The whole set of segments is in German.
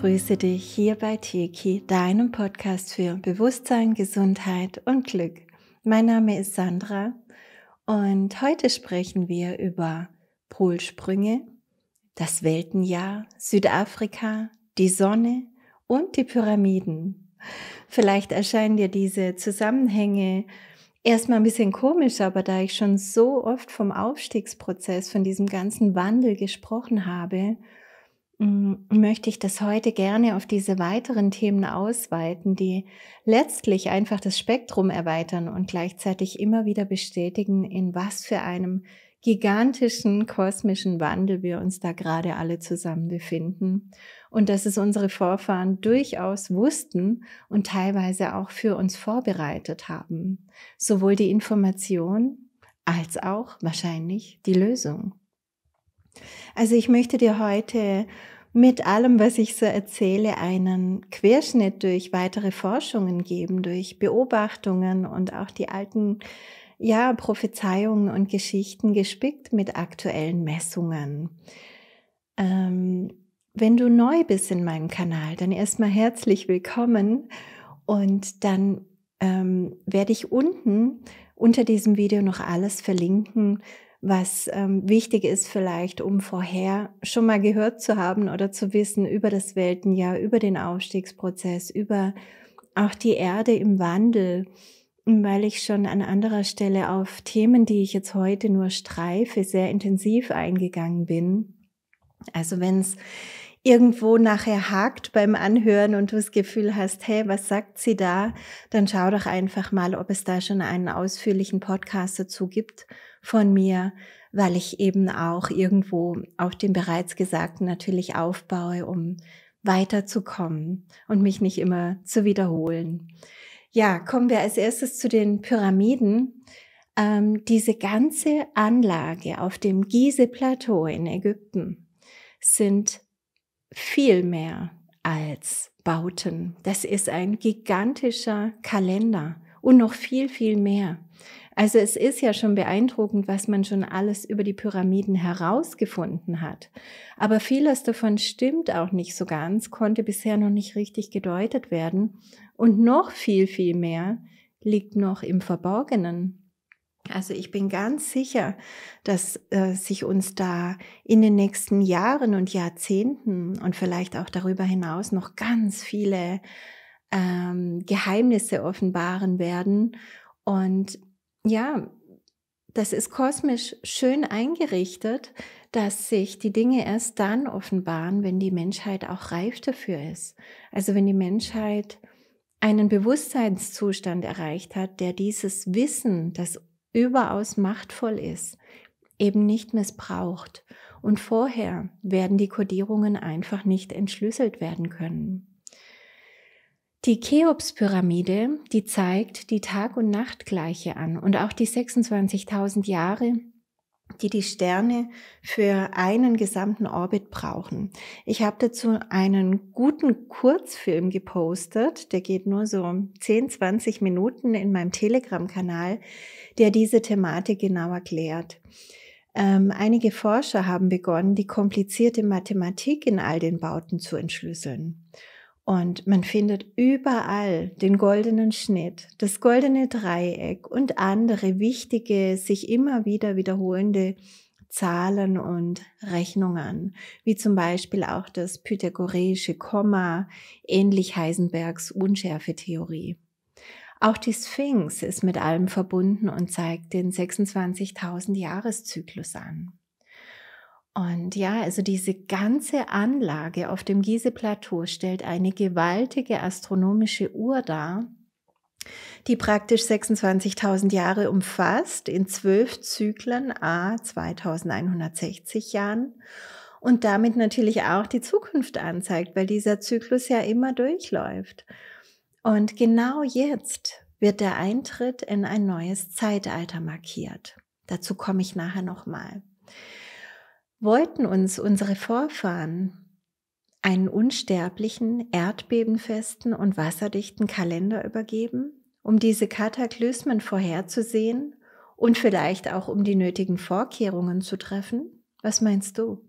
begrüße dich hier bei Tiki, deinem Podcast für Bewusstsein, Gesundheit und Glück. Mein Name ist Sandra und heute sprechen wir über Polsprünge, das Weltenjahr, Südafrika, die Sonne und die Pyramiden. Vielleicht erscheinen dir diese Zusammenhänge erstmal ein bisschen komisch, aber da ich schon so oft vom Aufstiegsprozess, von diesem ganzen Wandel gesprochen habe, möchte ich das heute gerne auf diese weiteren Themen ausweiten, die letztlich einfach das Spektrum erweitern und gleichzeitig immer wieder bestätigen, in was für einem gigantischen kosmischen Wandel wir uns da gerade alle zusammen befinden und dass es unsere Vorfahren durchaus wussten und teilweise auch für uns vorbereitet haben. Sowohl die Information als auch wahrscheinlich die Lösung. Also ich möchte dir heute mit allem, was ich so erzähle, einen Querschnitt durch weitere Forschungen geben, durch Beobachtungen und auch die alten ja, Prophezeiungen und Geschichten gespickt mit aktuellen Messungen. Ähm, wenn du neu bist in meinem Kanal, dann erstmal herzlich willkommen und dann ähm, werde ich unten unter diesem Video noch alles verlinken, was ähm, wichtig ist vielleicht, um vorher schon mal gehört zu haben oder zu wissen über das Weltenjahr, über den Aufstiegsprozess, über auch die Erde im Wandel, weil ich schon an anderer Stelle auf Themen, die ich jetzt heute nur streife, sehr intensiv eingegangen bin. Also wenn es irgendwo nachher hakt beim Anhören und du das Gefühl hast, hey, was sagt sie da, dann schau doch einfach mal, ob es da schon einen ausführlichen Podcast dazu gibt von mir, weil ich eben auch irgendwo auf dem bereits Gesagten natürlich aufbaue, um weiterzukommen und mich nicht immer zu wiederholen. Ja, kommen wir als erstes zu den Pyramiden. Ähm, diese ganze Anlage auf dem Gizeh-Plateau in Ägypten sind viel mehr als Bauten. Das ist ein gigantischer Kalender und noch viel, viel mehr. Also es ist ja schon beeindruckend, was man schon alles über die Pyramiden herausgefunden hat. Aber vieles davon stimmt auch nicht so ganz, konnte bisher noch nicht richtig gedeutet werden. Und noch viel, viel mehr liegt noch im Verborgenen. Also ich bin ganz sicher, dass äh, sich uns da in den nächsten Jahren und Jahrzehnten und vielleicht auch darüber hinaus noch ganz viele ähm, Geheimnisse offenbaren werden. Und ja, das ist kosmisch schön eingerichtet, dass sich die Dinge erst dann offenbaren, wenn die Menschheit auch reif dafür ist. Also wenn die Menschheit einen Bewusstseinszustand erreicht hat, der dieses Wissen, das überaus machtvoll ist, eben nicht missbraucht. Und vorher werden die Kodierungen einfach nicht entschlüsselt werden können. Die Cheops-Pyramide, die zeigt die Tag- und Nachtgleiche an und auch die 26.000 Jahre, die die Sterne für einen gesamten Orbit brauchen. Ich habe dazu einen guten Kurzfilm gepostet, der geht nur so 10, 20 Minuten in meinem Telegram-Kanal, der diese Thematik genau erklärt. Ähm, einige Forscher haben begonnen, die komplizierte Mathematik in all den Bauten zu entschlüsseln. Und man findet überall den goldenen Schnitt, das goldene Dreieck und andere wichtige, sich immer wieder wiederholende Zahlen und Rechnungen, wie zum Beispiel auch das pythagoreische Komma, ähnlich Heisenbergs Unschärfe-Theorie. Auch die Sphinx ist mit allem verbunden und zeigt den 26.000 Jahreszyklus an. Und ja, also diese ganze Anlage auf dem Gizeh-Plateau stellt eine gewaltige astronomische Uhr dar, die praktisch 26.000 Jahre umfasst, in zwölf Zyklen a 2160 Jahren und damit natürlich auch die Zukunft anzeigt, weil dieser Zyklus ja immer durchläuft. Und genau jetzt wird der Eintritt in ein neues Zeitalter markiert. Dazu komme ich nachher nochmal. mal wollten uns unsere Vorfahren einen unsterblichen, erdbebenfesten und wasserdichten Kalender übergeben, um diese Kataklysmen vorherzusehen und vielleicht auch um die nötigen Vorkehrungen zu treffen? Was meinst du?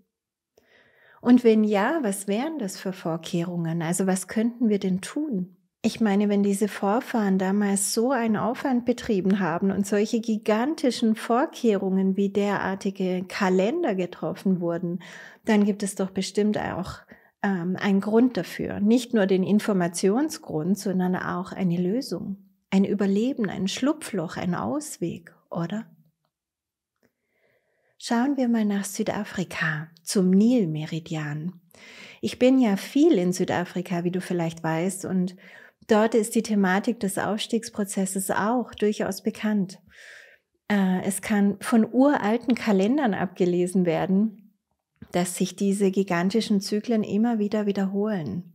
Und wenn ja, was wären das für Vorkehrungen? Also was könnten wir denn tun? Ich meine, wenn diese Vorfahren damals so einen Aufwand betrieben haben und solche gigantischen Vorkehrungen wie derartige Kalender getroffen wurden, dann gibt es doch bestimmt auch ähm, einen Grund dafür. Nicht nur den Informationsgrund, sondern auch eine Lösung, ein Überleben, ein Schlupfloch, ein Ausweg, oder? Schauen wir mal nach Südafrika, zum Nilmeridian. Ich bin ja viel in Südafrika, wie du vielleicht weißt, und Dort ist die Thematik des Aufstiegsprozesses auch durchaus bekannt. Äh, es kann von uralten Kalendern abgelesen werden, dass sich diese gigantischen Zyklen immer wieder wiederholen.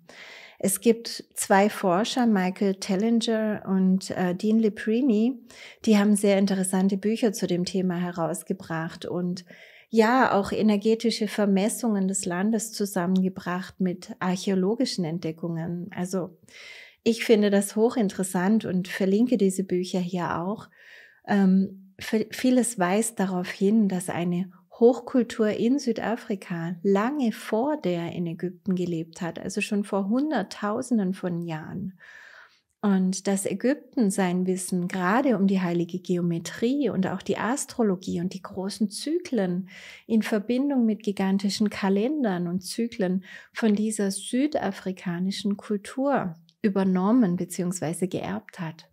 Es gibt zwei Forscher, Michael Tellinger und äh, Dean Leprini, die haben sehr interessante Bücher zu dem Thema herausgebracht und ja, auch energetische Vermessungen des Landes zusammengebracht mit archäologischen Entdeckungen. Also ich finde das hochinteressant und verlinke diese Bücher hier auch. Ähm, vieles weist darauf hin, dass eine Hochkultur in Südafrika lange vor der in Ägypten gelebt hat, also schon vor Hunderttausenden von Jahren. Und dass Ägypten sein Wissen gerade um die heilige Geometrie und auch die Astrologie und die großen Zyklen in Verbindung mit gigantischen Kalendern und Zyklen von dieser südafrikanischen Kultur übernommen bzw. geerbt hat.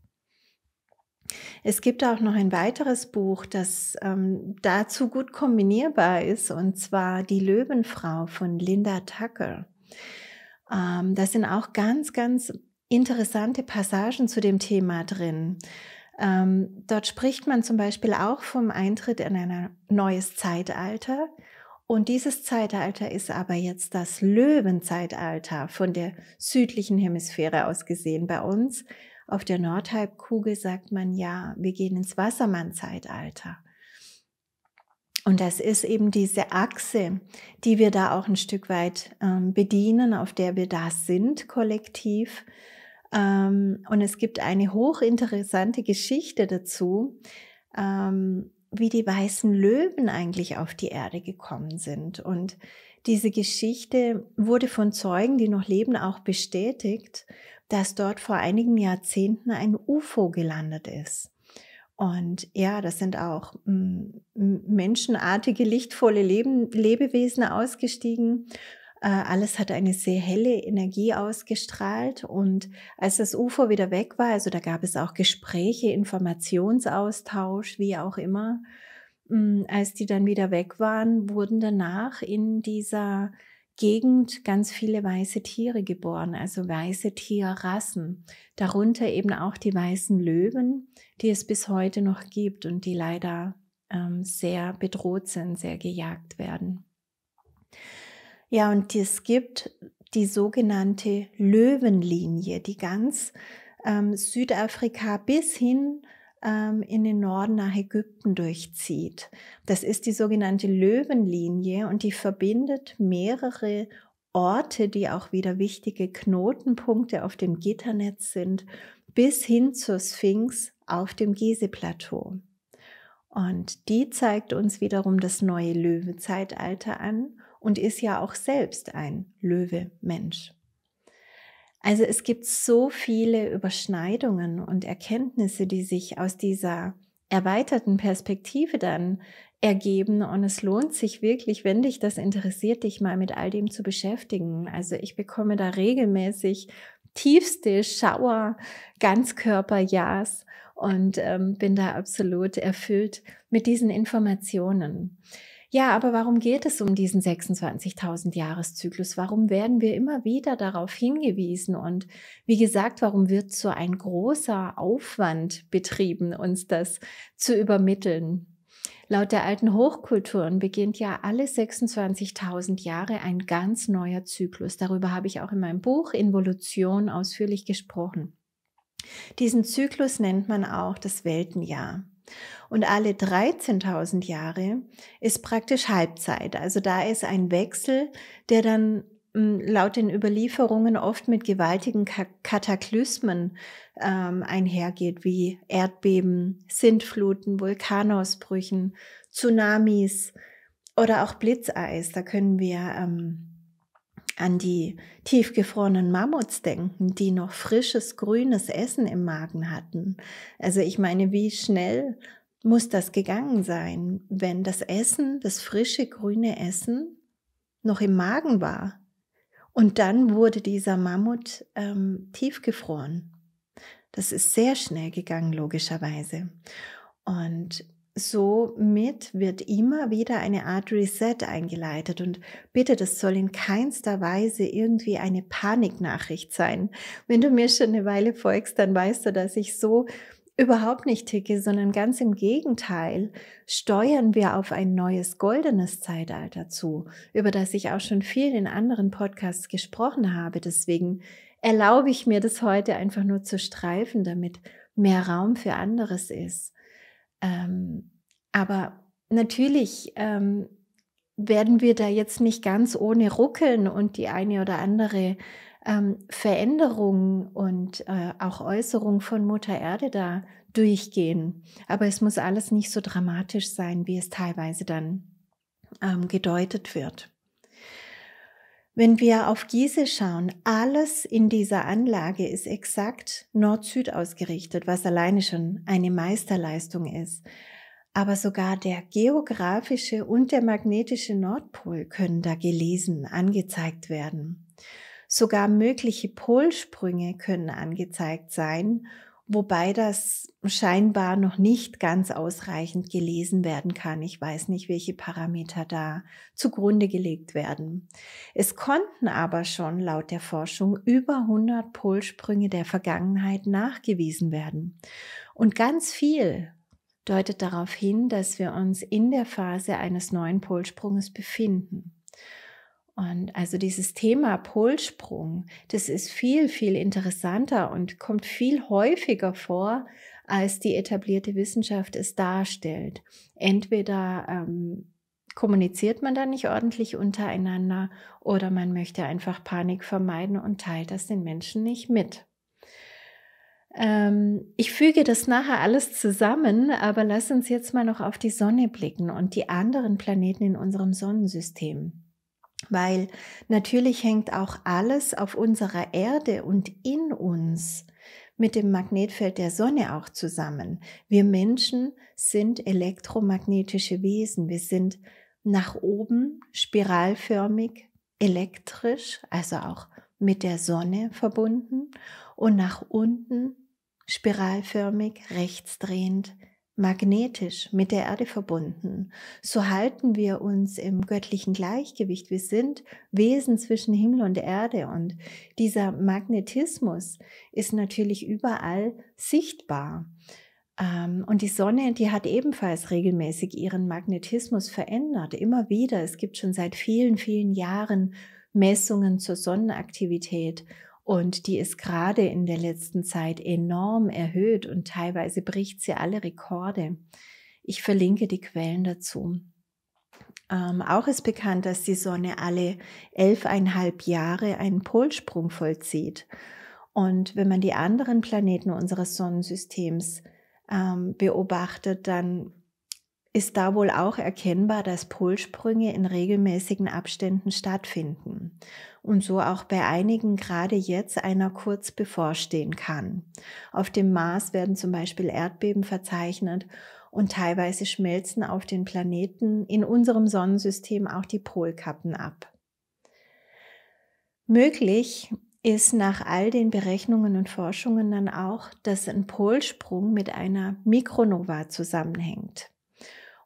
Es gibt auch noch ein weiteres Buch, das ähm, dazu gut kombinierbar ist, und zwar Die Löwenfrau von Linda Tucker. Ähm, da sind auch ganz, ganz interessante Passagen zu dem Thema drin. Ähm, dort spricht man zum Beispiel auch vom Eintritt in ein neues Zeitalter und dieses Zeitalter ist aber jetzt das Löwenzeitalter von der südlichen Hemisphäre aus gesehen bei uns. Auf der Nordhalbkugel sagt man ja, wir gehen ins Wassermannzeitalter. Und das ist eben diese Achse, die wir da auch ein Stück weit ähm, bedienen, auf der wir da sind, kollektiv. Ähm, und es gibt eine hochinteressante Geschichte dazu. Ähm, wie die weißen Löwen eigentlich auf die Erde gekommen sind. Und diese Geschichte wurde von Zeugen, die noch leben, auch bestätigt, dass dort vor einigen Jahrzehnten ein UFO gelandet ist. Und ja, das sind auch hm, menschenartige, lichtvolle leben Lebewesen ausgestiegen äh, alles hat eine sehr helle Energie ausgestrahlt. Und als das UFO wieder weg war, also da gab es auch Gespräche, Informationsaustausch, wie auch immer, mm, als die dann wieder weg waren, wurden danach in dieser Gegend ganz viele weiße Tiere geboren, also weiße Tierrassen, darunter eben auch die weißen Löwen, die es bis heute noch gibt und die leider ähm, sehr bedroht sind, sehr gejagt werden. Ja, und es gibt die sogenannte Löwenlinie, die ganz ähm, Südafrika bis hin ähm, in den Norden nach Ägypten durchzieht. Das ist die sogenannte Löwenlinie und die verbindet mehrere Orte, die auch wieder wichtige Knotenpunkte auf dem Gitternetz sind, bis hin zur Sphinx auf dem gizeh Und die zeigt uns wiederum das neue Löwenzeitalter an und ist ja auch selbst ein Löwe-Mensch. Also es gibt so viele Überschneidungen und Erkenntnisse, die sich aus dieser erweiterten Perspektive dann ergeben und es lohnt sich wirklich, wenn dich das interessiert, dich mal mit all dem zu beschäftigen. Also ich bekomme da regelmäßig tiefste Schauer, Ganzkörper, Ja's und ähm, bin da absolut erfüllt mit diesen Informationen. Ja, aber warum geht es um diesen 26.000 Jahreszyklus? Warum werden wir immer wieder darauf hingewiesen? Und wie gesagt, warum wird so ein großer Aufwand betrieben, uns das zu übermitteln? Laut der alten Hochkulturen beginnt ja alle 26.000 Jahre ein ganz neuer Zyklus. Darüber habe ich auch in meinem Buch Involution ausführlich gesprochen. Diesen Zyklus nennt man auch das Weltenjahr. Und alle 13.000 Jahre ist praktisch Halbzeit. Also da ist ein Wechsel, der dann hm, laut den Überlieferungen oft mit gewaltigen Kataklysmen ähm, einhergeht, wie Erdbeben, Sintfluten, Vulkanausbrüchen, Tsunamis oder auch Blitzeis. Da können wir ähm, an die tiefgefrorenen Mammuts denken, die noch frisches, grünes Essen im Magen hatten. Also ich meine, wie schnell muss das gegangen sein, wenn das Essen, das frische, grüne Essen noch im Magen war? Und dann wurde dieser Mammut ähm, tiefgefroren. Das ist sehr schnell gegangen, logischerweise. Und somit wird immer wieder eine Art Reset eingeleitet. Und bitte, das soll in keinster Weise irgendwie eine Paniknachricht sein. Wenn du mir schon eine Weile folgst, dann weißt du, dass ich so überhaupt nicht ticke, sondern ganz im Gegenteil, steuern wir auf ein neues goldenes Zeitalter zu, über das ich auch schon viel in anderen Podcasts gesprochen habe. Deswegen erlaube ich mir das heute einfach nur zu streifen, damit mehr Raum für anderes ist. Ähm, aber natürlich ähm, werden wir da jetzt nicht ganz ohne Ruckeln und die eine oder andere ähm, Veränderung und äh, auch Äußerung von Mutter Erde da durchgehen. Aber es muss alles nicht so dramatisch sein, wie es teilweise dann ähm, gedeutet wird. Wenn wir auf Gieße schauen, alles in dieser Anlage ist exakt Nord-Süd ausgerichtet, was alleine schon eine Meisterleistung ist. Aber sogar der geografische und der magnetische Nordpol können da gelesen, angezeigt werden. Sogar mögliche Polsprünge können angezeigt sein wobei das scheinbar noch nicht ganz ausreichend gelesen werden kann. Ich weiß nicht, welche Parameter da zugrunde gelegt werden. Es konnten aber schon laut der Forschung über 100 Polsprünge der Vergangenheit nachgewiesen werden. Und ganz viel deutet darauf hin, dass wir uns in der Phase eines neuen Polsprunges befinden. Und also dieses Thema Polsprung, das ist viel, viel interessanter und kommt viel häufiger vor, als die etablierte Wissenschaft es darstellt. Entweder ähm, kommuniziert man da nicht ordentlich untereinander oder man möchte einfach Panik vermeiden und teilt das den Menschen nicht mit. Ähm, ich füge das nachher alles zusammen, aber lass uns jetzt mal noch auf die Sonne blicken und die anderen Planeten in unserem Sonnensystem. Weil natürlich hängt auch alles auf unserer Erde und in uns mit dem Magnetfeld der Sonne auch zusammen. Wir Menschen sind elektromagnetische Wesen. Wir sind nach oben spiralförmig elektrisch, also auch mit der Sonne verbunden und nach unten spiralförmig rechtsdrehend magnetisch mit der Erde verbunden. So halten wir uns im göttlichen Gleichgewicht. Wir sind Wesen zwischen Himmel und Erde und dieser Magnetismus ist natürlich überall sichtbar. Ähm, und die Sonne, die hat ebenfalls regelmäßig ihren Magnetismus verändert, immer wieder. Es gibt schon seit vielen, vielen Jahren Messungen zur Sonnenaktivität und die ist gerade in der letzten Zeit enorm erhöht und teilweise bricht sie alle Rekorde. Ich verlinke die Quellen dazu. Ähm, auch ist bekannt, dass die Sonne alle elfeinhalb Jahre einen Polsprung vollzieht. Und wenn man die anderen Planeten unseres Sonnensystems ähm, beobachtet, dann ist da wohl auch erkennbar, dass Polsprünge in regelmäßigen Abständen stattfinden und so auch bei einigen gerade jetzt einer kurz bevorstehen kann. Auf dem Mars werden zum Beispiel Erdbeben verzeichnet und teilweise schmelzen auf den Planeten in unserem Sonnensystem auch die Polkappen ab. Möglich ist nach all den Berechnungen und Forschungen dann auch, dass ein Polsprung mit einer Mikronova zusammenhängt.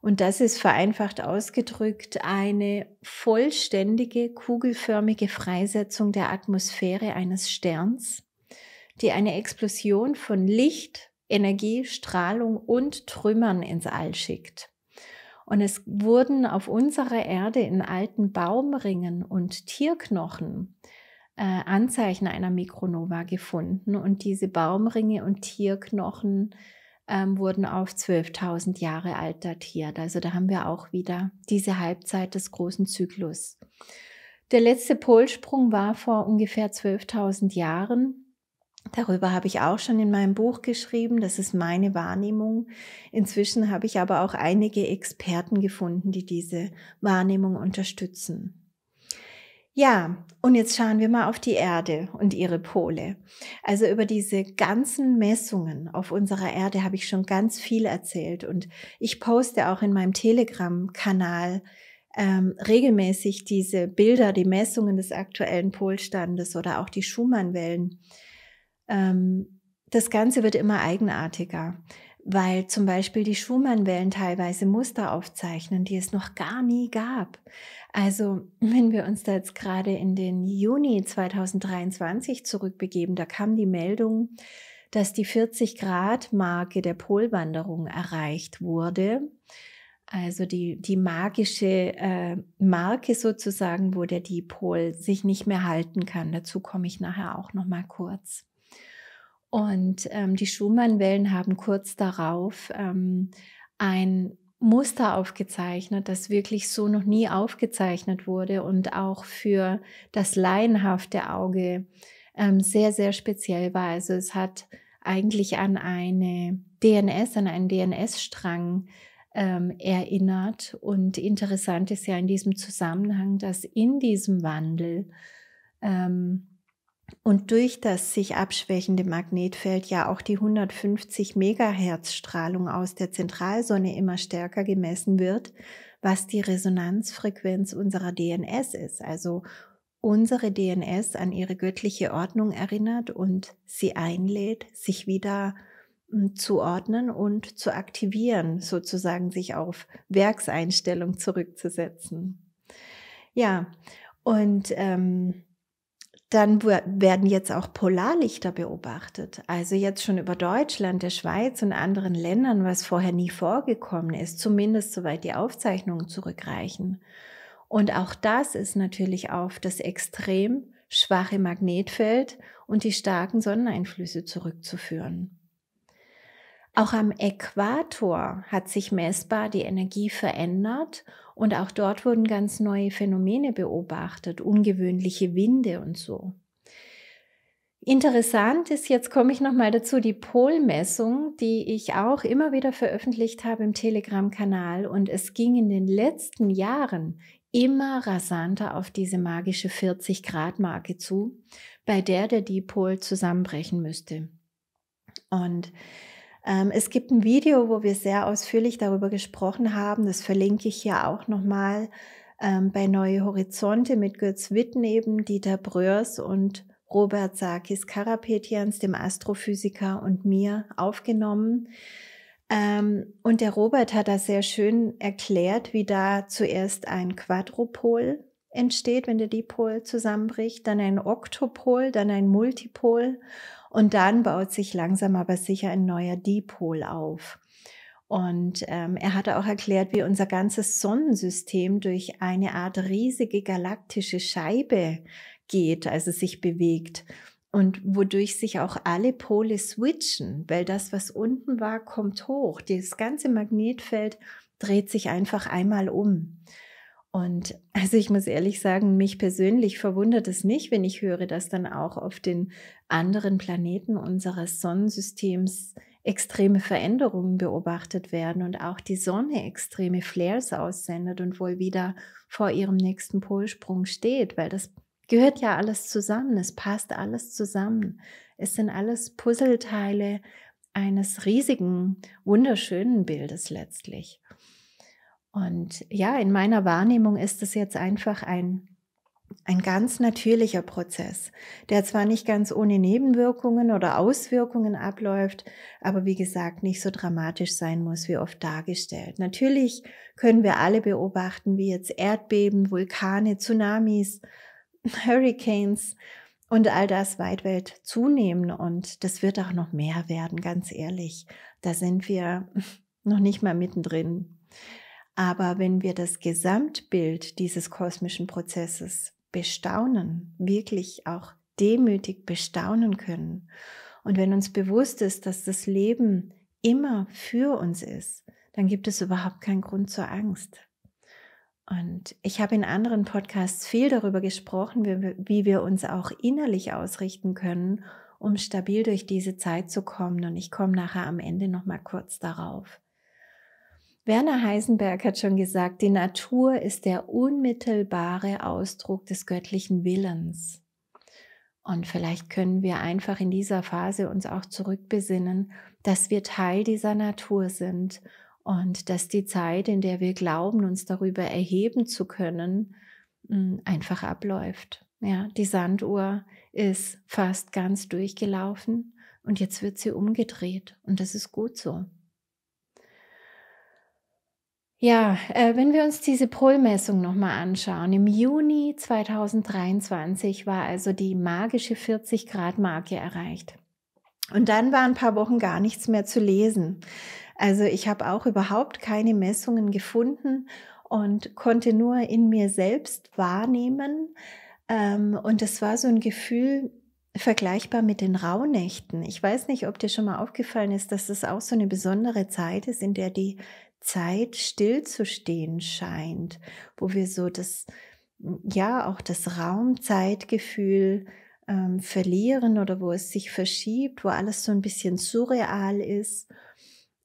Und das ist vereinfacht ausgedrückt eine vollständige kugelförmige Freisetzung der Atmosphäre eines Sterns, die eine Explosion von Licht, Energie, Strahlung und Trümmern ins All schickt. Und es wurden auf unserer Erde in alten Baumringen und Tierknochen äh, Anzeichen einer Mikronova gefunden. Und diese Baumringe und Tierknochen ähm, wurden auf 12.000 Jahre alt datiert. Also da haben wir auch wieder diese Halbzeit des großen Zyklus. Der letzte Polsprung war vor ungefähr 12.000 Jahren. Darüber habe ich auch schon in meinem Buch geschrieben. Das ist meine Wahrnehmung. Inzwischen habe ich aber auch einige Experten gefunden, die diese Wahrnehmung unterstützen. Ja, und jetzt schauen wir mal auf die Erde und ihre Pole. Also über diese ganzen Messungen auf unserer Erde habe ich schon ganz viel erzählt und ich poste auch in meinem Telegram-Kanal ähm, regelmäßig diese Bilder, die Messungen des aktuellen Polstandes oder auch die Schumann-Wellen. Ähm, das Ganze wird immer eigenartiger weil zum Beispiel die Schumannwellen teilweise Muster aufzeichnen, die es noch gar nie gab. Also wenn wir uns da jetzt gerade in den Juni 2023 zurückbegeben, da kam die Meldung, dass die 40 Grad Marke der Polwanderung erreicht wurde. Also die, die magische äh, Marke sozusagen, wo der Dipol sich nicht mehr halten kann. Dazu komme ich nachher auch nochmal kurz. Und ähm, die Schumann-Wellen haben kurz darauf ähm, ein Muster aufgezeichnet, das wirklich so noch nie aufgezeichnet wurde und auch für das laienhafte Auge ähm, sehr, sehr speziell war. Also es hat eigentlich an eine DNS, an einen DNS-Strang ähm, erinnert. Und interessant ist ja in diesem Zusammenhang, dass in diesem Wandel ähm, und durch das sich abschwächende Magnetfeld ja auch die 150 Megahertz Strahlung aus der Zentralsonne immer stärker gemessen wird, was die Resonanzfrequenz unserer DNS ist, also unsere DNS an ihre göttliche Ordnung erinnert und sie einlädt, sich wieder hm, zu ordnen und zu aktivieren, sozusagen sich auf Werkseinstellung zurückzusetzen. Ja, und ähm, dann werden jetzt auch Polarlichter beobachtet, also jetzt schon über Deutschland, der Schweiz und anderen Ländern, was vorher nie vorgekommen ist, zumindest soweit die Aufzeichnungen zurückreichen. Und auch das ist natürlich auf das extrem schwache Magnetfeld und die starken Sonneneinflüsse zurückzuführen. Auch am Äquator hat sich messbar die Energie verändert und auch dort wurden ganz neue Phänomene beobachtet, ungewöhnliche Winde und so. Interessant ist, jetzt komme ich nochmal dazu, die Polmessung, die ich auch immer wieder veröffentlicht habe im Telegram-Kanal. Und es ging in den letzten Jahren immer rasanter auf diese magische 40-Grad-Marke zu, bei der der Dipol zusammenbrechen müsste. Und ähm, es gibt ein Video, wo wir sehr ausführlich darüber gesprochen haben. Das verlinke ich hier auch nochmal ähm, bei Neue Horizonte mit Götz Witt neben Dieter Bröers und Robert Sarkis Karapetians, dem Astrophysiker und mir aufgenommen. Ähm, und der Robert hat da sehr schön erklärt, wie da zuerst ein Quadrupol entsteht, wenn der Dipol zusammenbricht, dann ein Oktopol, dann ein Multipol und dann baut sich langsam aber sicher ein neuer Dipol auf. Und ähm, er hatte auch erklärt, wie unser ganzes Sonnensystem durch eine Art riesige galaktische Scheibe geht, also sich bewegt. Und wodurch sich auch alle Pole switchen, weil das, was unten war, kommt hoch. Das ganze Magnetfeld dreht sich einfach einmal um. Und also ich muss ehrlich sagen, mich persönlich verwundert es nicht, wenn ich höre, dass dann auch auf den anderen Planeten unseres Sonnensystems extreme Veränderungen beobachtet werden und auch die Sonne extreme Flares aussendet und wohl wieder vor ihrem nächsten Polsprung steht, weil das gehört ja alles zusammen, es passt alles zusammen. Es sind alles Puzzleteile eines riesigen, wunderschönen Bildes letztlich. Und ja, in meiner Wahrnehmung ist es jetzt einfach ein ein ganz natürlicher Prozess, der zwar nicht ganz ohne Nebenwirkungen oder Auswirkungen abläuft, aber wie gesagt nicht so dramatisch sein muss, wie oft dargestellt. Natürlich können wir alle beobachten, wie jetzt Erdbeben, Vulkane, Tsunamis, Hurricanes und all das weitweit zunehmen und das wird auch noch mehr werden, ganz ehrlich. Da sind wir noch nicht mal mittendrin. Aber wenn wir das Gesamtbild dieses kosmischen Prozesses bestaunen, wirklich auch demütig bestaunen können. Und wenn uns bewusst ist, dass das Leben immer für uns ist, dann gibt es überhaupt keinen Grund zur Angst. Und ich habe in anderen Podcasts viel darüber gesprochen, wie wir uns auch innerlich ausrichten können, um stabil durch diese Zeit zu kommen. Und ich komme nachher am Ende nochmal kurz darauf. Werner Heisenberg hat schon gesagt, die Natur ist der unmittelbare Ausdruck des göttlichen Willens. Und vielleicht können wir einfach in dieser Phase uns auch zurückbesinnen, dass wir Teil dieser Natur sind und dass die Zeit, in der wir glauben, uns darüber erheben zu können, mm, einfach abläuft. Ja, die Sanduhr ist fast ganz durchgelaufen und jetzt wird sie umgedreht und das ist gut so. Ja, äh, wenn wir uns diese Polmessung nochmal anschauen. Im Juni 2023 war also die magische 40 Grad Marke erreicht. Und dann war ein paar Wochen gar nichts mehr zu lesen. Also ich habe auch überhaupt keine Messungen gefunden und konnte nur in mir selbst wahrnehmen. Ähm, und das war so ein Gefühl, vergleichbar mit den Rauhnächten. Ich weiß nicht, ob dir schon mal aufgefallen ist, dass das auch so eine besondere Zeit ist, in der die Zeit stillzustehen scheint, wo wir so das, ja, auch das Raumzeitgefühl ähm, verlieren oder wo es sich verschiebt, wo alles so ein bisschen surreal ist.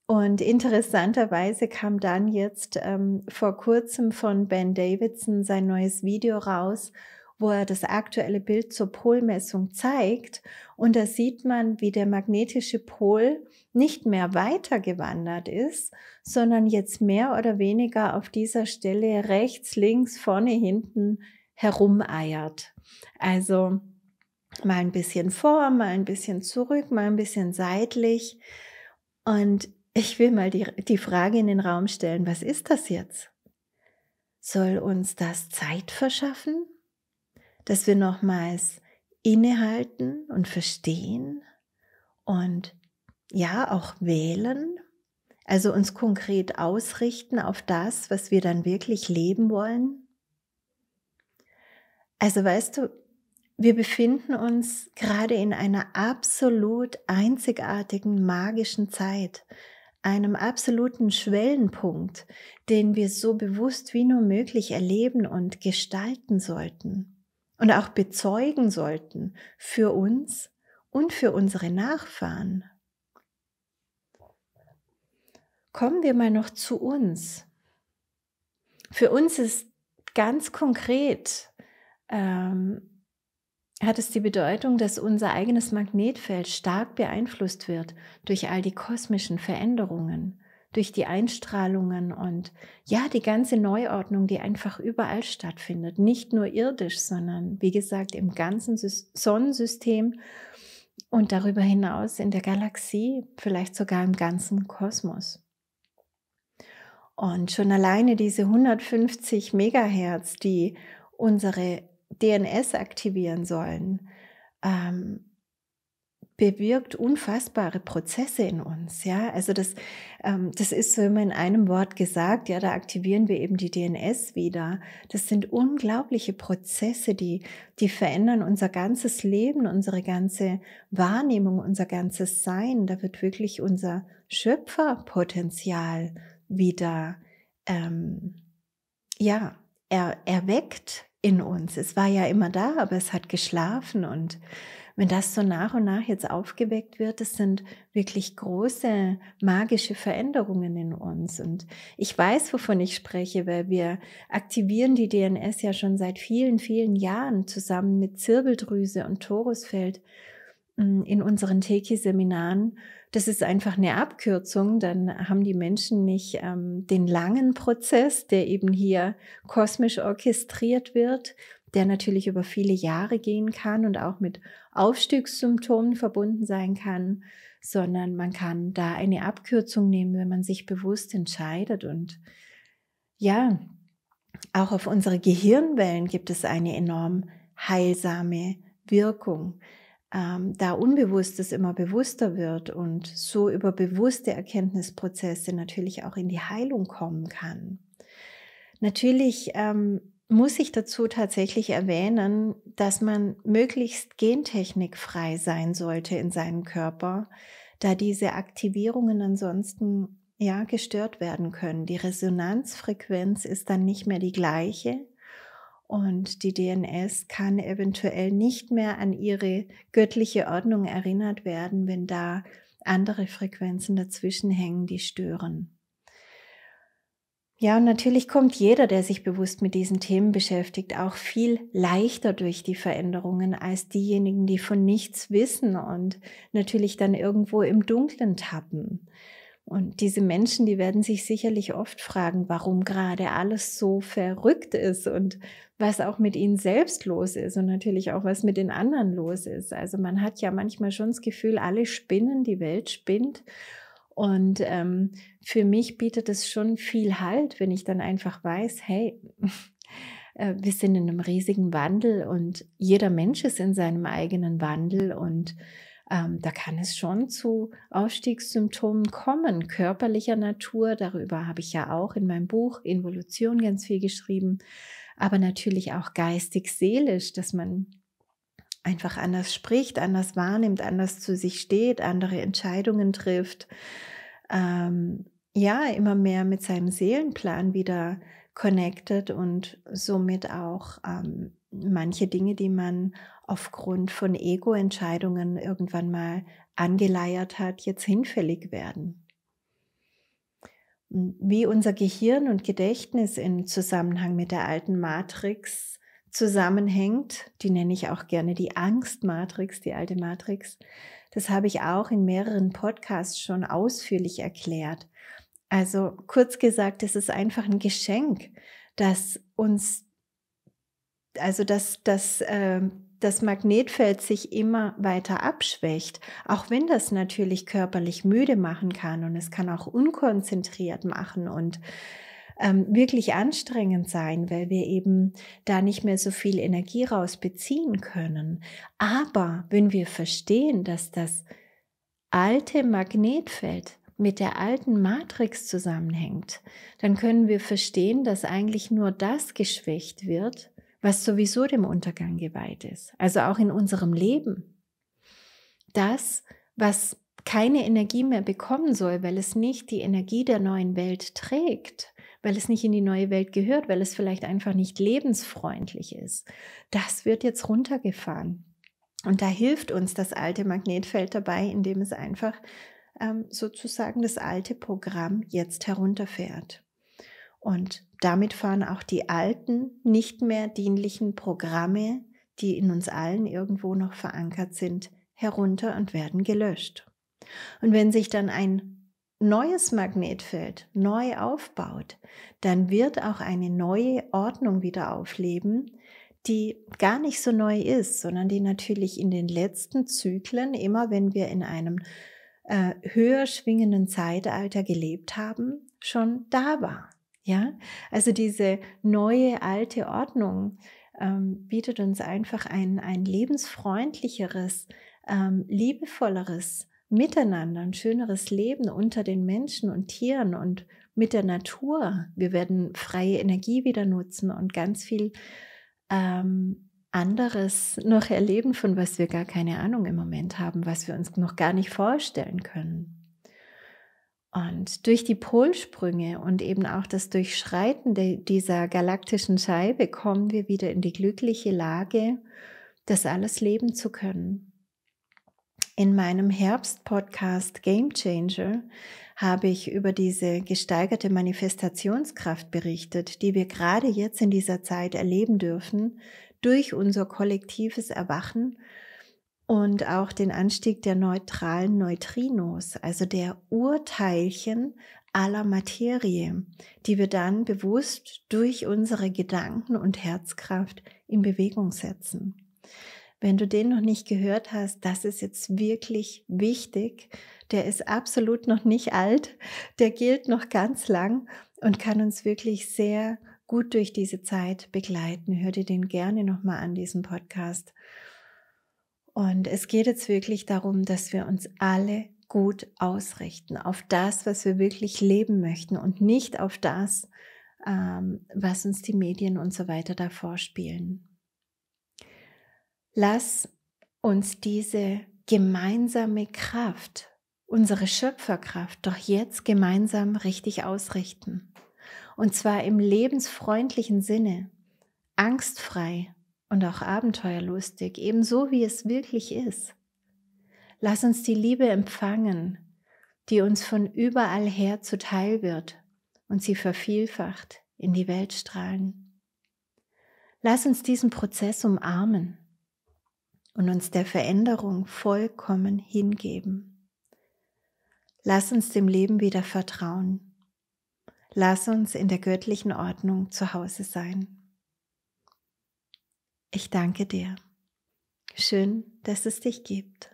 Und interessanterweise kam dann jetzt ähm, vor kurzem von Ben Davidson sein neues Video raus, wo er das aktuelle Bild zur Polmessung zeigt. Und da sieht man, wie der magnetische Pol nicht mehr weitergewandert ist, sondern jetzt mehr oder weniger auf dieser Stelle rechts, links, vorne, hinten herumeiert. Also mal ein bisschen vor, mal ein bisschen zurück, mal ein bisschen seitlich. Und ich will mal die, die Frage in den Raum stellen, was ist das jetzt? Soll uns das Zeit verschaffen, dass wir nochmals innehalten und verstehen und ja auch wählen, also uns konkret ausrichten auf das, was wir dann wirklich leben wollen. Also weißt du, wir befinden uns gerade in einer absolut einzigartigen magischen Zeit, einem absoluten Schwellenpunkt, den wir so bewusst wie nur möglich erleben und gestalten sollten und auch bezeugen sollten für uns und für unsere Nachfahren kommen wir mal noch zu uns. Für uns ist ganz konkret, ähm, hat es die Bedeutung, dass unser eigenes Magnetfeld stark beeinflusst wird durch all die kosmischen Veränderungen, durch die Einstrahlungen und ja, die ganze Neuordnung, die einfach überall stattfindet, nicht nur irdisch, sondern wie gesagt im ganzen Sonnensystem und darüber hinaus in der Galaxie, vielleicht sogar im ganzen Kosmos. Und schon alleine diese 150 Megahertz, die unsere DNS aktivieren sollen, ähm, bewirkt unfassbare Prozesse in uns. Ja, also das, ähm, das ist so immer in einem Wort gesagt. Ja, da aktivieren wir eben die DNS wieder. Das sind unglaubliche Prozesse, die, die verändern unser ganzes Leben, unsere ganze Wahrnehmung, unser ganzes Sein. Da wird wirklich unser Schöpferpotenzial wieder ähm, ja, er, erweckt in uns. Es war ja immer da, aber es hat geschlafen. Und wenn das so nach und nach jetzt aufgeweckt wird, das sind wirklich große magische Veränderungen in uns. Und ich weiß, wovon ich spreche, weil wir aktivieren die DNS ja schon seit vielen, vielen Jahren zusammen mit Zirbeldrüse und Torusfeld mm, in unseren Teki-Seminaren das ist einfach eine Abkürzung. Dann haben die Menschen nicht ähm, den langen Prozess, der eben hier kosmisch orchestriert wird, der natürlich über viele Jahre gehen kann und auch mit Aufstiegssymptomen verbunden sein kann, sondern man kann da eine Abkürzung nehmen, wenn man sich bewusst entscheidet. Und ja, auch auf unsere Gehirnwellen gibt es eine enorm heilsame Wirkung ähm, da Unbewusstes immer bewusster wird und so über bewusste Erkenntnisprozesse natürlich auch in die Heilung kommen kann. Natürlich ähm, muss ich dazu tatsächlich erwähnen, dass man möglichst gentechnikfrei sein sollte in seinem Körper, da diese Aktivierungen ansonsten ja gestört werden können. Die Resonanzfrequenz ist dann nicht mehr die gleiche und die DNS kann eventuell nicht mehr an ihre göttliche Ordnung erinnert werden, wenn da andere Frequenzen dazwischen hängen, die stören. Ja, und natürlich kommt jeder, der sich bewusst mit diesen Themen beschäftigt, auch viel leichter durch die Veränderungen als diejenigen, die von nichts wissen und natürlich dann irgendwo im Dunklen tappen. Und diese Menschen, die werden sich sicherlich oft fragen, warum gerade alles so verrückt ist und was auch mit ihnen selbst los ist und natürlich auch was mit den anderen los ist. Also man hat ja manchmal schon das Gefühl, alle spinnen, die Welt spinnt. Und ähm, für mich bietet es schon viel Halt, wenn ich dann einfach weiß, hey, äh, wir sind in einem riesigen Wandel und jeder Mensch ist in seinem eigenen Wandel und ähm, da kann es schon zu Ausstiegssymptomen kommen, körperlicher Natur. Darüber habe ich ja auch in meinem Buch Involution ganz viel geschrieben, aber natürlich auch geistig-seelisch, dass man einfach anders spricht, anders wahrnimmt, anders zu sich steht, andere Entscheidungen trifft. Ähm, ja, immer mehr mit seinem Seelenplan wieder connected und somit auch ähm, manche Dinge, die man aufgrund von Ego-Entscheidungen irgendwann mal angeleiert hat, jetzt hinfällig werden. Hm, wie unser Gehirn und Gedächtnis im Zusammenhang mit der alten Matrix zusammenhängt, die nenne ich auch gerne die Angstmatrix, die alte Matrix, das habe ich auch in mehreren Podcasts schon ausführlich erklärt. Also kurz gesagt, es ist einfach ein Geschenk, dass uns also dass, dass äh, das Magnetfeld sich immer weiter abschwächt, auch wenn das natürlich körperlich müde machen kann und es kann auch unkonzentriert machen und ähm, wirklich anstrengend sein, weil wir eben da nicht mehr so viel Energie rausbeziehen können. Aber wenn wir verstehen, dass das alte Magnetfeld mit der alten Matrix zusammenhängt, dann können wir verstehen, dass eigentlich nur das geschwächt wird, was sowieso dem Untergang geweiht ist, also auch in unserem Leben. Das, was keine Energie mehr bekommen soll, weil es nicht die Energie der neuen Welt trägt, weil es nicht in die neue Welt gehört, weil es vielleicht einfach nicht lebensfreundlich ist. Das wird jetzt runtergefahren. Und da hilft uns das alte Magnetfeld dabei, indem es einfach ähm, sozusagen das alte Programm jetzt herunterfährt. Und damit fahren auch die alten, nicht mehr dienlichen Programme, die in uns allen irgendwo noch verankert sind, herunter und werden gelöscht. Und wenn sich dann ein neues Magnetfeld neu aufbaut, dann wird auch eine neue Ordnung wieder aufleben, die gar nicht so neu ist, sondern die natürlich in den letzten Zyklen, immer wenn wir in einem äh, höher schwingenden Zeitalter gelebt haben, schon da war. Ja, also diese neue alte Ordnung ähm, bietet uns einfach ein, ein lebensfreundlicheres, ähm, liebevolleres Miteinander, ein schöneres Leben unter den Menschen und Tieren und mit der Natur. Wir werden freie Energie wieder nutzen und ganz viel ähm, anderes noch erleben, von was wir gar keine Ahnung im Moment haben, was wir uns noch gar nicht vorstellen können. Und durch die Polsprünge und eben auch das Durchschreiten de, dieser galaktischen Scheibe kommen wir wieder in die glückliche Lage, das alles leben zu können. In meinem Herbst-Podcast Game Changer habe ich über diese gesteigerte Manifestationskraft berichtet, die wir gerade jetzt in dieser Zeit erleben dürfen, durch unser kollektives Erwachen und auch den Anstieg der neutralen Neutrinos, also der Urteilchen aller Materie, die wir dann bewusst durch unsere Gedanken und Herzkraft in Bewegung setzen. Wenn du den noch nicht gehört hast, das ist jetzt wirklich wichtig. Der ist absolut noch nicht alt, der gilt noch ganz lang und kann uns wirklich sehr gut durch diese Zeit begleiten. Hör dir den gerne nochmal an, diesem Podcast. Und es geht jetzt wirklich darum, dass wir uns alle gut ausrichten auf das, was wir wirklich leben möchten und nicht auf das, ähm, was uns die Medien und so weiter da vorspielen. Lass uns diese gemeinsame Kraft, unsere Schöpferkraft, doch jetzt gemeinsam richtig ausrichten. Und zwar im lebensfreundlichen Sinne, angstfrei, und auch abenteuerlustig, ebenso wie es wirklich ist. Lass uns die Liebe empfangen, die uns von überall her zuteil wird und sie vervielfacht in die Welt strahlen. Lass uns diesen Prozess umarmen und uns der Veränderung vollkommen hingeben. Lass uns dem Leben wieder vertrauen. Lass uns in der göttlichen Ordnung zu Hause sein. Ich danke dir. Schön, dass es dich gibt.